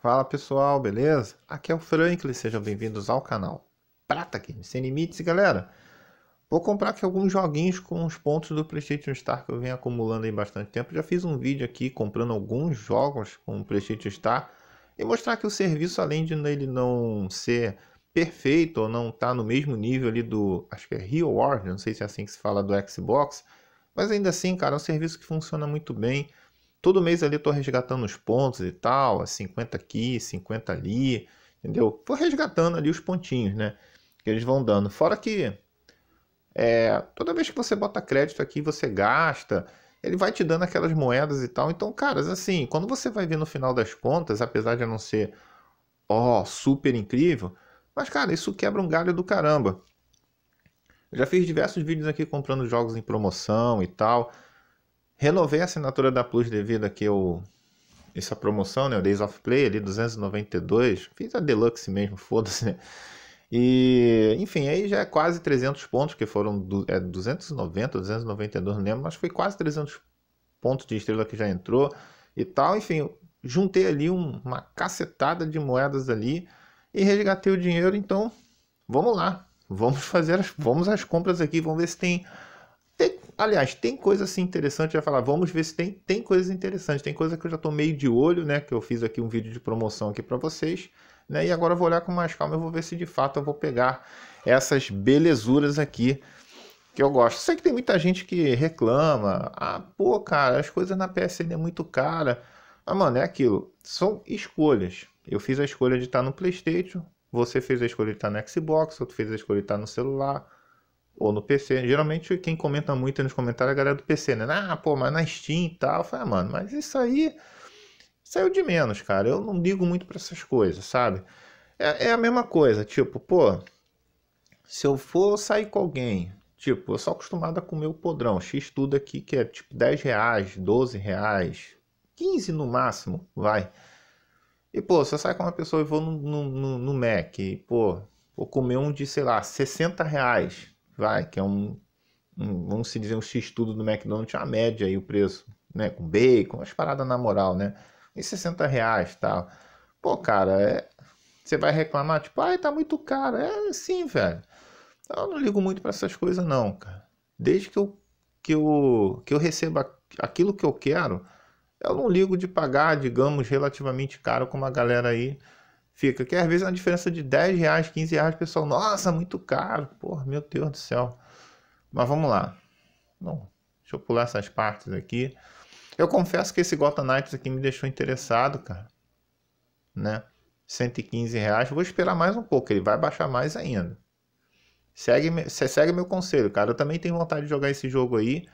Fala pessoal, beleza? Aqui é o Franklin, sejam bem-vindos ao canal Prata Games Sem Limites. E galera, vou comprar aqui alguns joguinhos com os pontos do Playstation Star que eu venho acumulando aí bastante tempo. Já fiz um vídeo aqui comprando alguns jogos com o Playstation Star e mostrar que o serviço, além de ele não ser perfeito ou não estar tá no mesmo nível ali do, acho que é World não sei se é assim que se fala do Xbox, mas ainda assim, cara, é um serviço que funciona muito bem todo mês ali eu tô resgatando os pontos e tal, 50 aqui, 50 ali, entendeu? Vou resgatando ali os pontinhos, né? Que eles vão dando. Fora que é, toda vez que você bota crédito aqui, você gasta, ele vai te dando aquelas moedas e tal. Então, caras, assim, quando você vai ver no final das contas, apesar de não ser, ó, super incrível, mas, cara, isso quebra um galho do caramba. Eu já fiz diversos vídeos aqui comprando jogos em promoção e tal. Renovei a assinatura da Plus devido a que eu essa promoção, né, o Days of Play ali 292, fiz a Deluxe mesmo, foda-se, né? E, enfim, aí já é quase 300 pontos, que foram du é, 290, 292, não lembro, mas foi quase 300 pontos de estrela que já entrou e tal. Enfim, juntei ali um, uma cacetada de moedas ali e resgatei o dinheiro, então vamos lá, vamos fazer, as, vamos às compras aqui, vamos ver se tem Aliás, tem coisa assim interessante, Já falar, vamos ver se tem, tem coisas interessantes, tem coisa que eu já tô meio de olho, né, que eu fiz aqui um vídeo de promoção aqui para vocês, né, e agora eu vou olhar com mais calma, e vou ver se de fato eu vou pegar essas belezuras aqui que eu gosto. Sei que tem muita gente que reclama, ah, pô, cara, as coisas na PSN é muito cara, mas, ah, mano, é aquilo, são escolhas. Eu fiz a escolha de estar no Playstation, você fez a escolha de estar no Xbox, outro fez a escolha de estar no celular, ou no PC. Geralmente quem comenta muito nos comentários é a galera do PC, né? Ah, pô, mas na Steam e tal. Eu falei, ah, mano, mas isso aí saiu é de menos, cara. Eu não ligo muito para essas coisas, sabe? É, é, a mesma coisa, tipo, pô, se eu for sair com alguém, tipo, eu sou acostumado a comer o podrão, X tudo aqui que é tipo 10 reais, 12 reais, 15 no máximo, vai. E, pô, se eu sair com uma pessoa e vou no, no, no, Mac, e, pô, vou comer um de, sei lá, 60 reais, vai, que é um, um vamos se dizer, um x-tudo do McDonald's, a média aí o preço, né? Com bacon, as paradas na moral, né? Em 60 reais tal. Pô, cara, é... você vai reclamar, tipo, ai, tá muito caro. É sim, velho. Eu não ligo muito para essas coisas, não, cara. Desde que eu, que eu, que eu receba aquilo que eu quero, eu não ligo de pagar, digamos, relativamente caro, como a galera aí fica. Que às vezes é uma diferença de 10 reais, 15 reais, pessoal, nossa, muito caro, porra, meu Deus do céu. Mas vamos lá. Não, deixa eu pular essas partes aqui. Eu confesso que esse Gotham Knights aqui me deixou interessado, cara. Né? 115 reais. Vou esperar mais um pouco, ele vai baixar mais ainda. Segue, segue meu conselho, cara. Eu também tenho vontade de jogar esse jogo aí.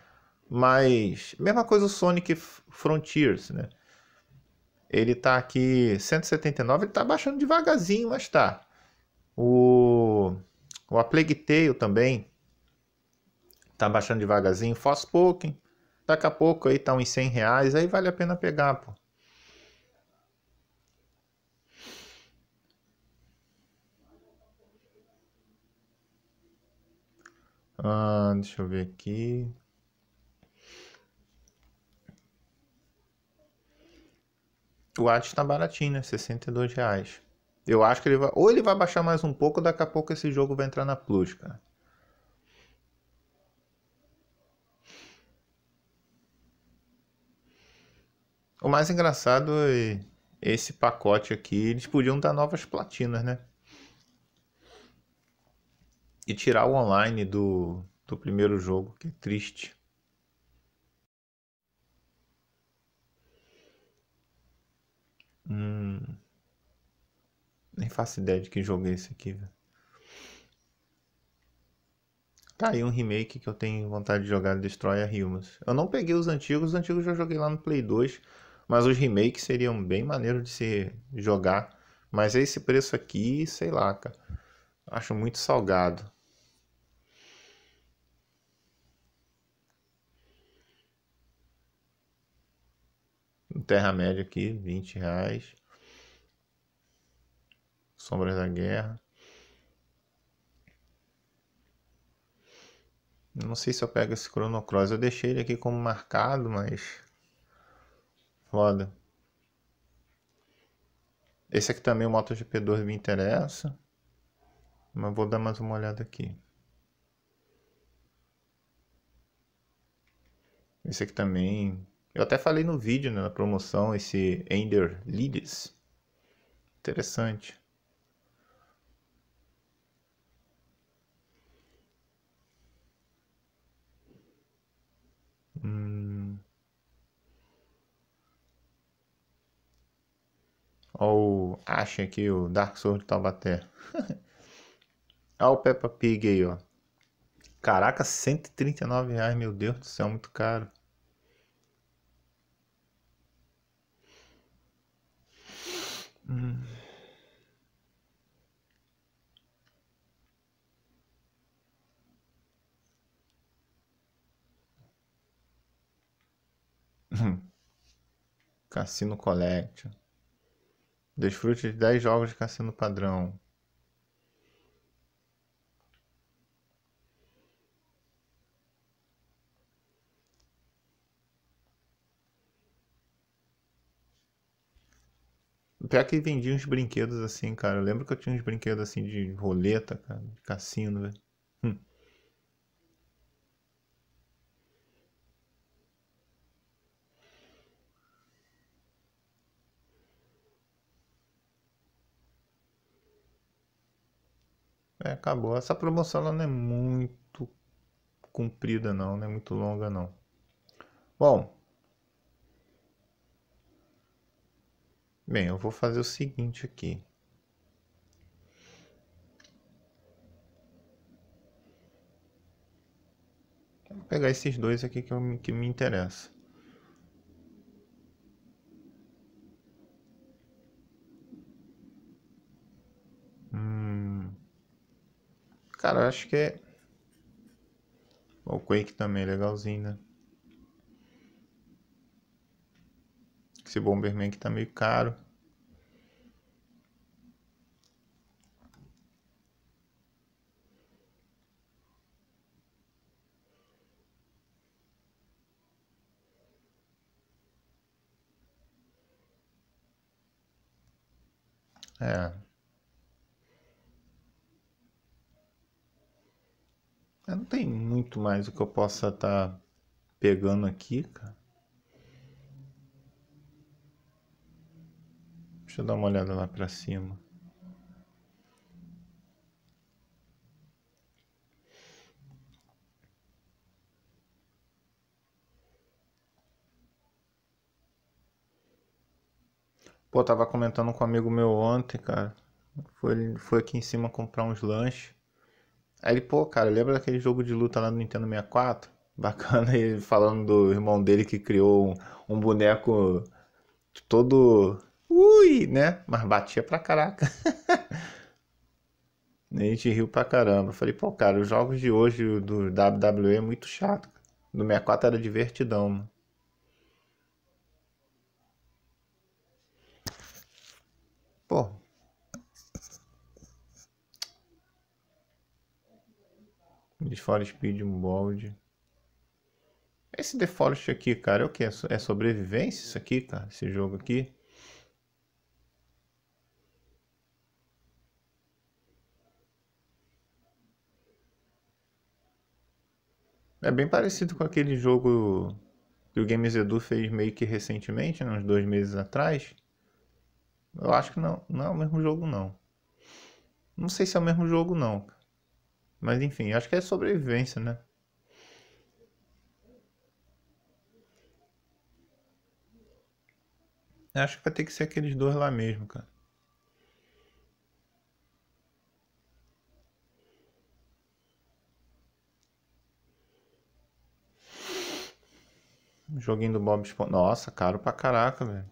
Mas, mesma coisa o Sonic Frontiers, né? Ele tá aqui 179, ele tá baixando devagarzinho, mas tá. O, o A Plague Tale também tá baixando devagarzinho. Faz pouco, daqui a pouco aí tá uns 100 reais, aí vale a pena pegar, pô. Ah, deixa eu ver aqui. O AT está baratinho, né? 62 reais. Eu acho que ele vai. Ou ele vai baixar mais um pouco, daqui a pouco esse jogo vai entrar na Plus, cara. O mais engraçado é esse pacote aqui. Eles podiam dar novas platinas, né? E tirar o online do, do primeiro jogo, que é triste. Nem faço ideia de que jogo é esse aqui, velho. Tá aí um remake que eu tenho vontade de jogar, Destroy a Humans. Eu não peguei os antigos, os antigos eu joguei lá no Play 2, mas os remakes seriam bem maneiro de se jogar. Mas esse preço aqui, sei lá, cara. Acho muito salgado. Terra-média aqui, 20 reais. Sombras da Guerra. Não sei se eu pego esse Chrono Cross. Eu deixei ele aqui como marcado, mas... Foda. Esse aqui também, o MotoGP 2 me interessa. Mas vou dar mais uma olhada aqui. Esse aqui também. Eu até falei no vídeo, né, na promoção, esse Ender Lilies. Interessante. Hum... Ó o Ash aqui, o Dark Souls de Taubaté. Tá Olha o Peppa Pig aí, ó. Caraca, 139 reais, meu Deus do céu, muito caro. Hum. Cassino Collection. Desfrute de 10 jogos de cassino padrão. Pior que vendia uns brinquedos assim, cara. Eu lembro que eu tinha uns brinquedos assim de roleta, cara, de cassino, velho. É, acabou. Essa promoção ela não é muito comprida não, não é muito longa não. Bom. Bem, eu vou fazer o seguinte aqui. Vou pegar esses dois aqui que, eu, que me interessa. Cara, eu acho que é. O Quake também é legalzinho, né? Esse Bomberman aqui tá meio caro. É, não tem muito mais o que eu possa estar tá pegando aqui, cara. Deixa eu dar uma olhada lá para cima. Pô, tava comentando com um amigo meu ontem, cara. Foi, foi aqui em cima comprar uns lanches. Aí ele, pô, cara, lembra daquele jogo de luta lá no Nintendo 64? Bacana ele falando do irmão dele que criou um, um boneco todo. Ui, né? Mas batia pra caraca. a gente riu pra caramba. Falei, pô, cara, os jogos de hoje do WWE é muito chato. Do 64 era divertidão. Mano. Pô, Need for Speed, um balde. Esse default aqui, cara, é o que? É, é sobrevivência isso aqui, cara? Tá? Esse jogo aqui? É bem parecido com aquele jogo que o Games Edu fez meio que recentemente, né, uns dois meses atrás. Eu acho que não, não é o mesmo jogo não. Não sei se é o mesmo jogo não. Mas enfim, acho que é sobrevivência, né? Acho que vai ter que ser aqueles dois lá mesmo, cara. Joguinho do Bob Esponja. Nossa, caro pra caraca, velho.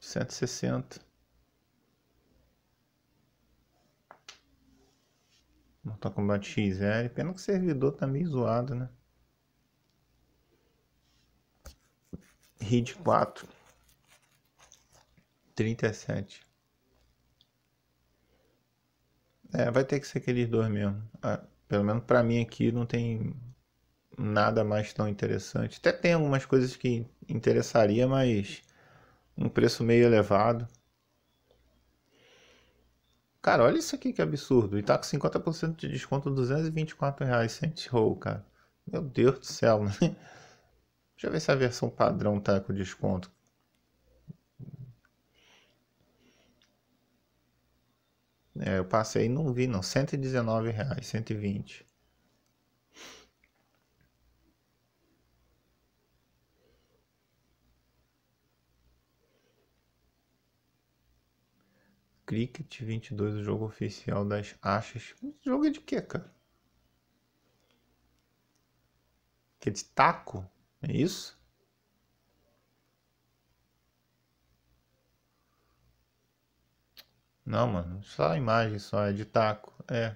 160. Mortal Kombat XL. É, pena que o servidor tá meio zoado, né? RID 4 37 É, vai ter que ser aqueles dois mesmo. Ah, pelo menos pra mim aqui não tem nada mais tão interessante. Até tem algumas coisas que interessaria, mas um preço meio elevado. Cara, olha isso aqui que absurdo. E tá com 50% de desconto, 224 reais. Saints Row, cara. Meu Deus do céu, né? Deixa eu ver se a versão padrão tá com desconto. É, eu passei e não vi não. 119 reais, 120. Cricket 22, o jogo oficial das achas. Jogo é de quê, cara? Que é de taco? É isso? Não, mano, só a imagem só é de taco, é.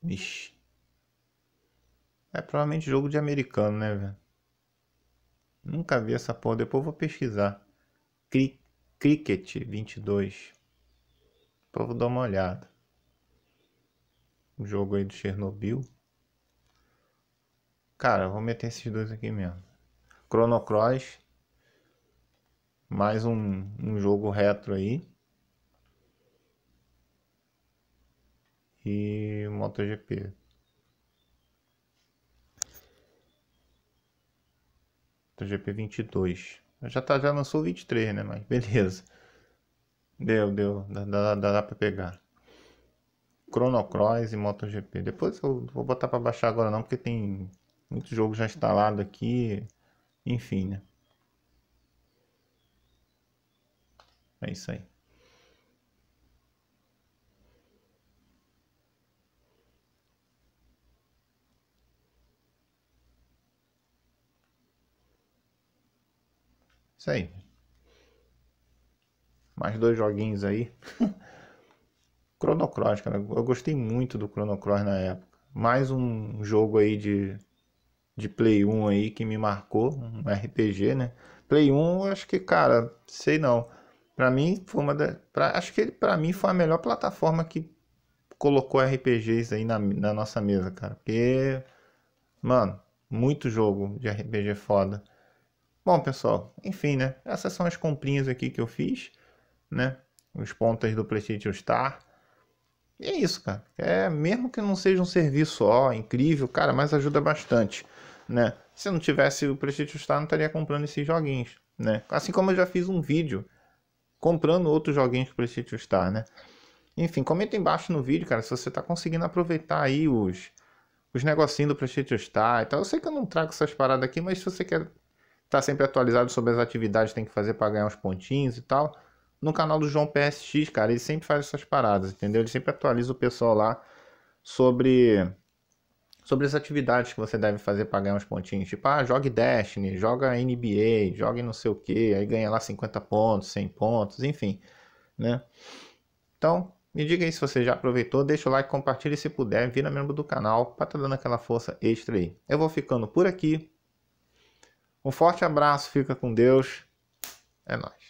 Vixe. É provavelmente jogo de americano, né, velho? Nunca vi essa porra, depois vou pesquisar. Cri Cricket 22. Depois vou dar uma olhada. O jogo aí do Chernobyl. Cara, eu vou meter esses dois aqui mesmo. Chrono Cross. Mais um, um jogo retro aí. E MotoGP. GP 22. Já, tá, já lançou 23, né? Mas beleza. Deu, deu. Dá, dá, dá, dá pra pegar. Chrono Cross e MotoGP. Depois eu vou botar pra baixar agora não, porque tem muito jogo já instalado aqui. Enfim, né? É isso aí. Isso aí. Mais dois joguinhos aí. Chrono Cross, cara. Eu gostei muito do Chrono Cross na época. Mais um jogo aí de, de Play 1 aí que me marcou. Um RPG, né? Play 1, acho que, cara, sei não. Pra mim, foi uma da. Pra, acho que ele, pra mim, foi a melhor plataforma que colocou RPGs aí na, na nossa mesa, cara. Porque. Mano, muito jogo de RPG foda. Bom, pessoal, enfim, né? Essas são as comprinhas aqui que eu fiz, né? Os pontas do PlayStation Star. E é isso, cara. É, mesmo que não seja um serviço ó, incrível, cara, mas ajuda bastante, né? Se não tivesse o PlayStation Star, não estaria comprando esses joguinhos, né? Assim como eu já fiz um vídeo comprando outros joguinhos do PlayStation Star, né? Enfim, comenta embaixo no vídeo, cara, se você tá conseguindo aproveitar aí os, os negocinhos do PlayStation Star e tal. Eu sei que eu não trago essas paradas aqui, mas se você quer tá sempre atualizado sobre as atividades que tem que fazer para ganhar uns pontinhos e tal. No canal do João PSX, cara, ele sempre faz essas paradas, entendeu? Ele sempre atualiza o pessoal lá sobre sobre as atividades que você deve fazer para ganhar uns pontinhos. Tipo, ah, jogue Destiny, joga NBA, jogue não sei o que, aí ganha lá 50 pontos, 100 pontos, enfim, né? Então, me diga aí se você já aproveitou, deixa o like, compartilha se puder, vira membro do canal para estar tá dando aquela força extra aí. Eu vou ficando por aqui, um forte abraço, fica com Deus. É nóis.